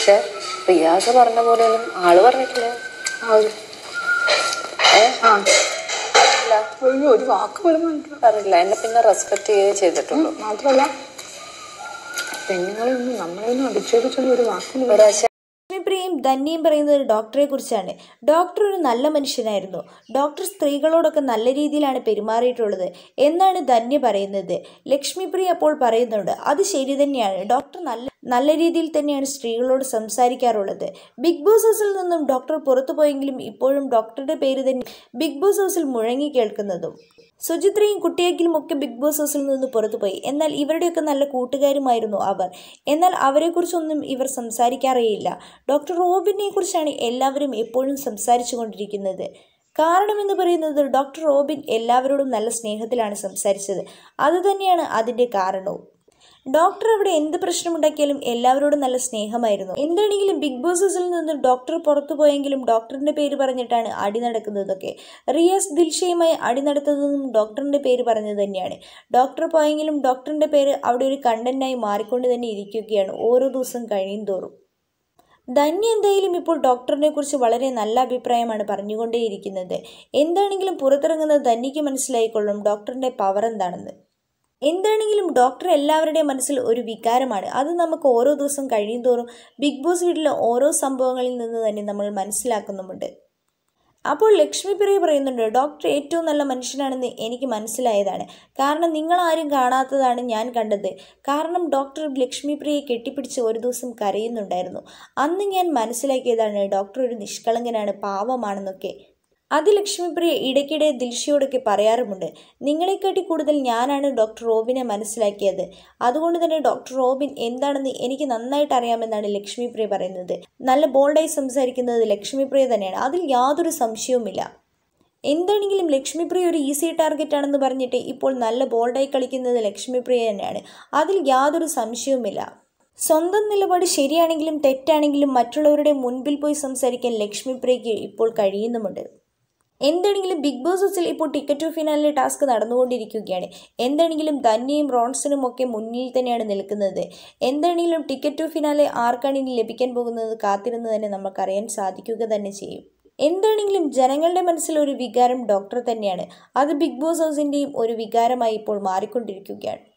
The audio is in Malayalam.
പക്ഷെ റിയാസ പറഞ്ഞ പോലെയൊന്നും ആള് പറഞ്ഞിട്ടില്ല ഒരു വാക്ക് പോലും പറഞ്ഞില്ല എന്നെ പിന്നെ റെസ്പെക്ട് ചെയ്തേ ചെയ്തിട്ടുള്ളൂ മാത്രമല്ല പെണ്ണുങ്ങളൊന്നും നമ്മളൊന്നും അടിച്ചേൽപ്പിച്ചൊന്നും ഒരു വാക്കും ഒരാശ ധന്യയും പറയുന്നത് ഡോക്ടറെ കുറിച്ചാണ് ഡോക്ടർ ഒരു നല്ല മനുഷ്യനായിരുന്നു ഡോക്ടർ സ്ത്രീകളോടൊക്കെ നല്ല രീതിയിലാണ് പെരുമാറിയിട്ടുള്ളത് എന്നാണ് ധന്യ പറയുന്നത് ലക്ഷ്മിപ്രിയ അപ്പോൾ പറയുന്നുണ്ട് അത് ശരി തന്നെയാണ് ഡോക്ടർ നല്ല നല്ല രീതിയിൽ തന്നെയാണ് സ്ത്രീകളോട് സംസാരിക്കാറുള്ളത് ബിഗ് ബോസ് ഹൗസിൽ നിന്നും ഡോക്ടർ പുറത്തു പോയെങ്കിലും ഇപ്പോഴും ഡോക്ടറുടെ പേര് തന്നെ ബിഗ് ബോസ് ഹൗസിൽ മുഴങ്ങി കേൾക്കുന്നതും സുചിത്രയും കുട്ടിയെങ്കിലും ഒക്കെ ബിഗ് ബോസ് ഹൗസിൽ നിന്ന് പുറത്തുപോയി എന്നാൽ ഇവരുടെയൊക്കെ നല്ല കൂട്ടുകാരുമായിരുന്നു അവർ എന്നാൽ അവരെക്കുറിച്ചൊന്നും ഇവർ സംസാരിക്കാറേയില്ല ഡോക്ടർ റോബിനെക്കുറിച്ചാണ് എല്ലാവരും എപ്പോഴും സംസാരിച്ചു കൊണ്ടിരിക്കുന്നത് കാരണമെന്ന് പറയുന്നത് ഡോക്ടർ റോബിൻ എല്ലാവരോടും നല്ല സ്നേഹത്തിലാണ് സംസാരിച്ചത് അതുതന്നെയാണ് അതിൻ്റെ കാരണവും ഡോക്ടർ അവിടെ എന്ത് പ്രശ്നമുണ്ടാക്കിയാലും എല്ലാവരോടും നല്ല സ്നേഹമായിരുന്നു എന്താണെങ്കിലും ബിഗ് ബോസസിൽ നിന്ന് ഡോക്ടർ പുറത്തു പോയെങ്കിലും ഡോക്ടറിന്റെ പേര് പറഞ്ഞിട്ടാണ് അടി നടക്കുന്നതൊക്കെ റിയാസ് ദിൽഷയുമായി അടി നടത്തുന്നതും ഡോക്ടറിന്റെ പേര് പറഞ്ഞത് തന്നെയാണ് ഡോക്ടർ പോയെങ്കിലും ഡോക്ടറിന്റെ പേര് അവിടെ ഒരു കണ്ടന്റായി മാറിക്കൊണ്ട് തന്നെ ഇരിക്കുകയാണ് ഓരോ ദിവസം കഴിയും തോറും ധന്യ എന്തായാലും ഇപ്പോൾ ഡോക്ടറിനെ കുറിച്ച് വളരെ നല്ല അഭിപ്രായമാണ് പറഞ്ഞുകൊണ്ടേയിരിക്കുന്നത് എന്താണെങ്കിലും പുറത്തിറങ്ങുന്നത് ധന്യയ്ക്ക് മനസ്സിലായിക്കൊള്ളും ഡോക്ടറിൻ്റെ പവർ എന്താണെന്ന് എന്താണെങ്കിലും ഡോക്ടർ എല്ലാവരുടെയും മനസ്സിൽ ഒരു വികാരമാണ് അത് നമുക്ക് ഓരോ ദിവസം കഴിയും തോറും ബിഗ് ബോസ് വീട്ടിലെ ഓരോ സംഭവങ്ങളിൽ നിന്ന് തന്നെ നമ്മൾ മനസ്സിലാക്കുന്നുമുണ്ട് അപ്പോൾ ലക്ഷ്മി പ്രിയ പറയുന്നുണ്ട് ഡോക്ടർ ഏറ്റവും നല്ല മനുഷ്യനാണെന്ന് എനിക്ക് മനസ്സിലായതാണ് കാരണം നിങ്ങൾ ആരും കാണാത്തതാണ് ഞാൻ കണ്ടത് കാരണം ഡോക്ടർ ലക്ഷ്മി പ്രിയയെ കെട്ടിപ്പിടിച്ച് ഒരു ദിവസം കരയുന്നുണ്ടായിരുന്നു അന്ന് ഞാൻ മനസ്സിലാക്കിയതാണ് ഡോക്ടർ ഒരു നിഷ്കളങ്കനാണ് പാവമാണെന്നൊക്കെ അത് ലക്ഷ്മിപ്രിയ ഇടയ്ക്കിടെ ദിൽഷയോടൊക്കെ പറയാറുമുണ്ട് നിങ്ങളെക്കാട്ടി കൂടുതൽ ഞാനാണ് ഡോക്ടർ റോബിനെ മനസ്സിലാക്കിയത് അതുകൊണ്ട് തന്നെ ഡോക്ടർ റോബിൻ എന്താണെന്ന് എനിക്ക് നന്നായിട്ട് അറിയാമെന്നാണ് ലക്ഷ്മിപ്രിയ പറയുന്നത് നല്ല ബോൾഡായി സംസാരിക്കുന്നത് ലക്ഷ്മിപ്രിയ തന്നെയാണ് അതിൽ യാതൊരു സംശയവുമില്ല എന്താണെങ്കിലും ലക്ഷ്മിപ്രിയ ഒരു ഈസി ടാർഗറ്റ് ആണെന്ന് പറഞ്ഞിട്ട് ഇപ്പോൾ നല്ല ബോൾഡായി കളിക്കുന്നത് ലക്ഷ്മിപ്രിയ തന്നെയാണ് അതിൽ യാതൊരു സംശയവുമില്ല സ്വന്തം നിലപാട് ശരിയാണെങ്കിലും തെറ്റാണെങ്കിലും മറ്റുള്ളവരുടെ മുൻപിൽ പോയി സംസാരിക്കാൻ ലക്ഷ്മിപ്രിയയ്ക്ക് ഇപ്പോൾ കഴിയുന്നുമുണ്ട് എന്താണെങ്കിലും ബിഗ് ബോസ് ഹൗസിൽ ഇപ്പോൾ ടിക്കറ്റ് ടു ഫിനാലിലെ ടാസ്ക് നടന്നുകൊണ്ടിരിക്കുകയാണ് എന്താണെങ്കിലും ധന്യയും റോൺസിനും ഒക്കെ മുന്നിൽ തന്നെയാണ് നിൽക്കുന്നത് എന്താണെങ്കിലും ടിക്കറ്റ് ടു ഫിനാലെ ആർക്കാണ് ഇനി ലഭിക്കാൻ പോകുന്നത് കാത്തിരുന്ന് തന്നെ നമുക്കറിയാൻ സാധിക്കുക തന്നെ ചെയ്യും എന്താണെങ്കിലും ജനങ്ങളുടെ മനസ്സിൽ ഒരു വികാരം ഡോക്ടർ തന്നെയാണ് അത് ബിഗ് ബോസ് ഹൗസിൻ്റെയും ഒരു വികാരമായി ഇപ്പോൾ മാറിക്കൊണ്ടിരിക്കുകയാണ്